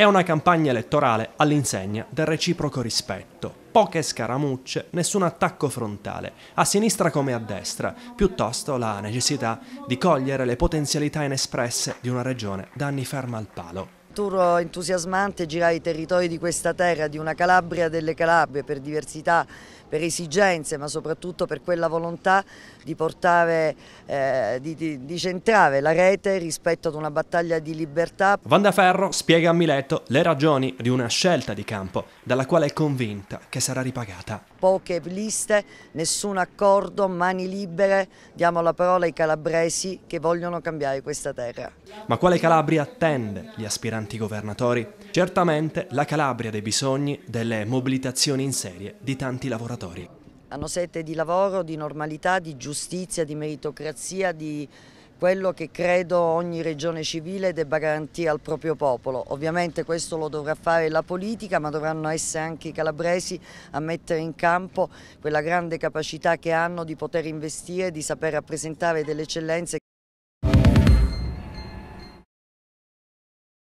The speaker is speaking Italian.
È una campagna elettorale all'insegna del reciproco rispetto. Poche scaramucce, nessun attacco frontale, a sinistra come a destra, piuttosto la necessità di cogliere le potenzialità inespresse di una regione da anni ferma al palo tour entusiasmante girare i territori di questa terra, di una Calabria delle Calabrie per diversità, per esigenze ma soprattutto per quella volontà di portare, eh, di, di, di, centrare la rete rispetto ad una battaglia di libertà. Vandaferro spiega a Mileto le ragioni di una scelta di campo dalla quale è convinta che sarà ripagata poche liste, nessun accordo, mani libere, diamo la parola ai calabresi che vogliono cambiare questa terra. Ma quale Calabria attende gli aspiranti governatori? Certamente la Calabria dei bisogni, delle mobilitazioni in serie di tanti lavoratori. Hanno sete di lavoro, di normalità, di giustizia, di meritocrazia, di quello che credo ogni regione civile debba garantire al proprio popolo. Ovviamente questo lo dovrà fare la politica, ma dovranno essere anche i calabresi a mettere in campo quella grande capacità che hanno di poter investire, di saper rappresentare delle eccellenze